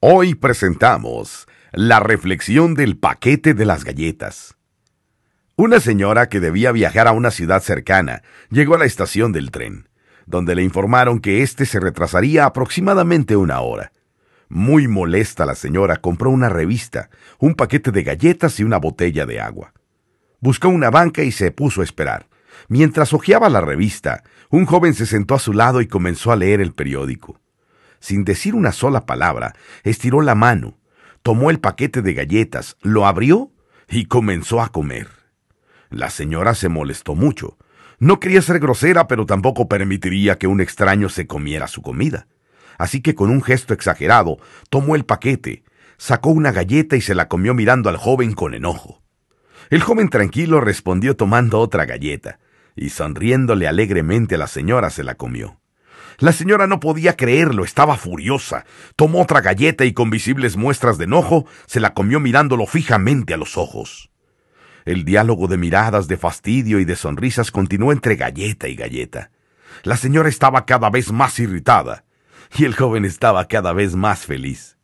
Hoy presentamos la reflexión del paquete de las galletas. Una señora que debía viajar a una ciudad cercana llegó a la estación del tren, donde le informaron que éste se retrasaría aproximadamente una hora. Muy molesta la señora compró una revista, un paquete de galletas y una botella de agua. Buscó una banca y se puso a esperar. Mientras hojeaba la revista, un joven se sentó a su lado y comenzó a leer el periódico sin decir una sola palabra, estiró la mano, tomó el paquete de galletas, lo abrió y comenzó a comer. La señora se molestó mucho. No quería ser grosera, pero tampoco permitiría que un extraño se comiera su comida. Así que con un gesto exagerado, tomó el paquete, sacó una galleta y se la comió mirando al joven con enojo. El joven tranquilo respondió tomando otra galleta, y sonriéndole alegremente a la señora se la comió. La señora no podía creerlo, estaba furiosa. Tomó otra galleta y con visibles muestras de enojo se la comió mirándolo fijamente a los ojos. El diálogo de miradas de fastidio y de sonrisas continuó entre galleta y galleta. La señora estaba cada vez más irritada y el joven estaba cada vez más feliz.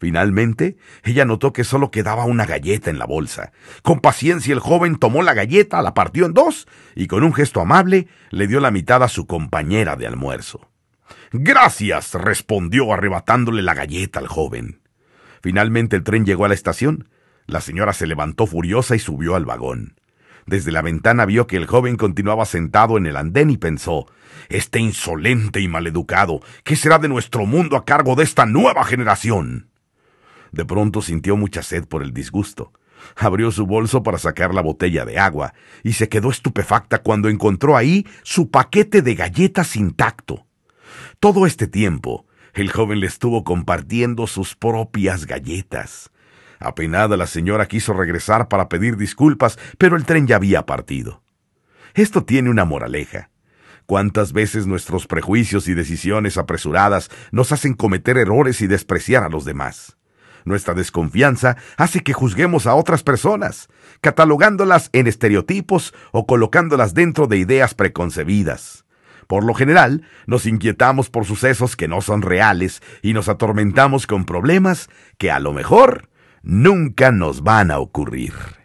Finalmente, ella notó que solo quedaba una galleta en la bolsa. Con paciencia el joven tomó la galleta, la partió en dos y con un gesto amable le dio la mitad a su compañera de almuerzo. Gracias, respondió arrebatándole la galleta al joven. Finalmente el tren llegó a la estación. La señora se levantó furiosa y subió al vagón. Desde la ventana vio que el joven continuaba sentado en el andén y pensó Este insolente y maleducado, ¿qué será de nuestro mundo a cargo de esta nueva generación? De pronto sintió mucha sed por el disgusto. Abrió su bolso para sacar la botella de agua y se quedó estupefacta cuando encontró ahí su paquete de galletas intacto. Todo este tiempo, el joven le estuvo compartiendo sus propias galletas. Apenada la señora quiso regresar para pedir disculpas, pero el tren ya había partido. Esto tiene una moraleja. ¿Cuántas veces nuestros prejuicios y decisiones apresuradas nos hacen cometer errores y despreciar a los demás? Nuestra desconfianza hace que juzguemos a otras personas, catalogándolas en estereotipos o colocándolas dentro de ideas preconcebidas. Por lo general, nos inquietamos por sucesos que no son reales y nos atormentamos con problemas que a lo mejor nunca nos van a ocurrir.